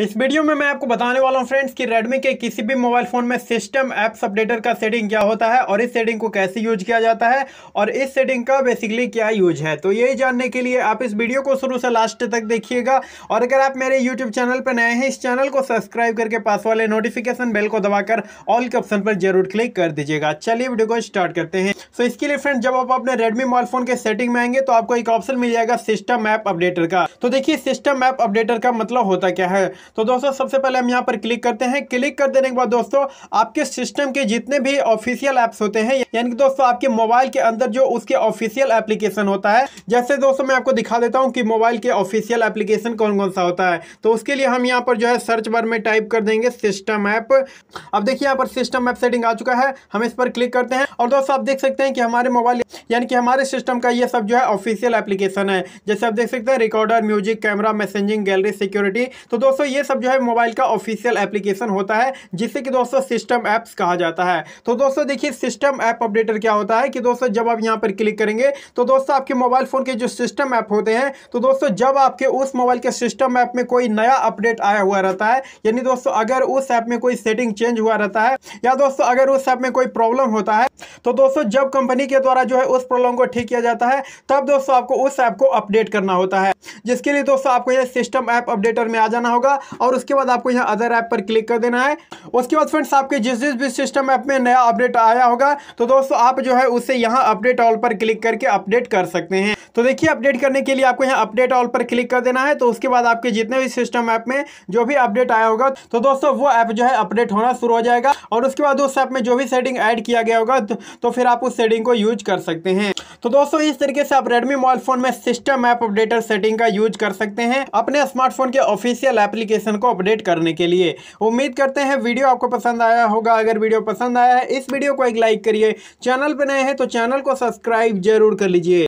इस वीडियो में मैं आपको बताने वाला हूं फ्रेंड्स कि Redmi के किसी भी मोबाइल फ़ोन में सिस्टम एप्स अपडेटर का सेटिंग क्या होता है और इस सेटिंग को कैसे यूज किया जाता है और इस सेटिंग का बेसिकली क्या यूज है तो यही जानने के लिए आप इस वीडियो को शुरू से लास्ट तक देखिएगा और अगर आप मेरे यूट्यूब चैनल पर नए हैं इस चैनल को सब्सक्राइब करके पास वाले नोटिफिकेशन बेल को दबाकर ऑल के ऑप्शन पर जरूर क्लिक कर दीजिएगा चलिए वीडियो को स्टार्ट करते हैं सो इसके लिए फ्रेंड्स जब आप अपने रेडमी मोबाइल फ़ोन के सेटिंग में आएंगे तो आपको एक ऑप्शन मिल जाएगा सिस्टम ऐप अपडेटर का तो देखिए सिस्टम ऐप अपडेटर का मतलब होता क्या है तो दोस्तों सबसे पहले हम यहाँ पर क्लिक करते हैं क्लिक कर देने के बाद दोस्तों आपके सिस्टम के जितने भी ऑफिशियल एप्स होते हैं यानी कि दोस्तों आपके मोबाइल के अंदर जो उसके ऑफिशियल एप्लीकेशन होता है जैसे दोस्तों मैं आपको दिखा देता हूँ कि मोबाइल के ऑफिशियल एप्लीकेशन कौन कौन सा होता है तो उसके लिए हम यहाँ पर जो है सर्च बार में टाइप कर देंगे सिस्टम ऐप अब देखिए यहाँ पर सिस्टम ऐप सेटिंग आ चुका है हम इस पर क्लिक करते हैं और दोस्तों आप देख सकते हैं कि हमारे मोबाइल यानी कि हमारे सिस्टम का ये सब जो है ऑफिशियल एप्लीकेशन है जैसे आप देख सकते हैं recorder music camera messaging gallery security तो दोस्तों ये सब जो है मोबाइल का ऑफिशियल एप्लीकेशन होता है जिसे कि दोस्तों सिस्टम ऐप्स कहा जाता है तो दोस्तों देखिए सिस्टम ऐप अपडेटर क्या होता है कि दोस्तों जब आप यहाँ पर क्लिक करेंगे तो दोस्तों आपके मोबाइल फ़ोन के जो सिस्टम ऐप होते हैं तो दोस्तों जब आपके उस मोबाइल के सिस्टम ऐप में कोई नया अपडेट आया हुआ रहता है यानी दोस्तों अगर उस ऐप में कोई सेटिंग चेंज हुआ रहता है या दोस्तों अगर उस ऐप में कोई प्रॉब्लम होता है तो दोस्तों जब कंपनी के द्वारा जो है उस दोस्त प्रॉब्लम को ठीक किया जाता है तब दोस्तों आपको उस ऐप को अपडेट करना होता है जिसके लिए दोस्तों आपको यह सिस्टम ऐप अपडेटर में आ जाना होगा और उसके बाद आपको यहाँ अदर ऐप पर क्लिक कर देना है उसके बाद फ्रेंड्स आपके जिस जिस भी सिस्टम ऐप में नया अपडेट आया होगा तो दोस्तों आप जो है उसे यहाँ अपडेट ऑल पर क्लिक करके अपडेट कर सकते हैं तो देखिए अपडेट करने के लिए आपको यहाँ अपडेट ऑल पर क्लिक कर देना है तो उसके बाद आपके जितने भी सिस्टम ऐप में जो भी अपडेट आया होगा तो दोस्तों वो ऐप जो है अपडेट होना शुरू हो जाएगा और उसके बाद उस ऐप में जो भी सेटिंग ऐड किया गया होगा तो, तो फिर आप उस सेटिंग को यूज कर सकते सकते हैं तो दोस्तों इस तरीके से आप रेडमी मोबाइल फोन में सिस्टम ऐप अपडेटर सेटिंग का यूज कर सकते हैं अपने स्मार्टफोन के ऑफिशियल एप्लीकेशन को अपडेट करने के लिए उम्मीद करते हैं वीडियो आपको पसंद आया होगा अगर वीडियो पसंद आया है इस वीडियो को एक लाइक करिए चैनल पर नए हैं तो चैनल को सब्सक्राइब जरूर कर लीजिए